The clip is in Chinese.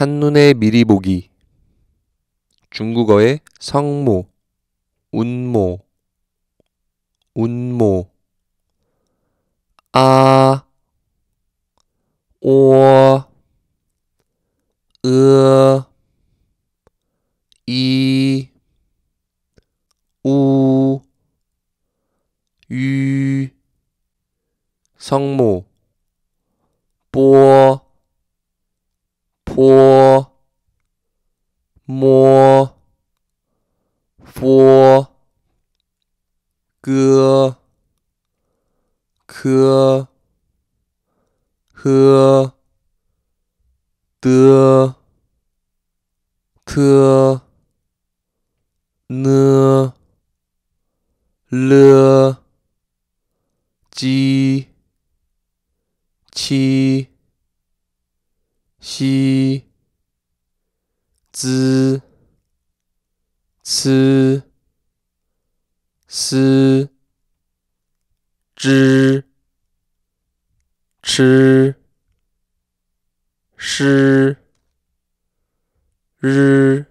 한눈에 미리 보기 중국어의 성모, 운모, 운모, 아, 오, 으, 이, 우, 유, 성모, 뽀, 포, 摸、播、歌、科、喝、的、特、呢、了、鸡、七、西。七 z c s j c sh r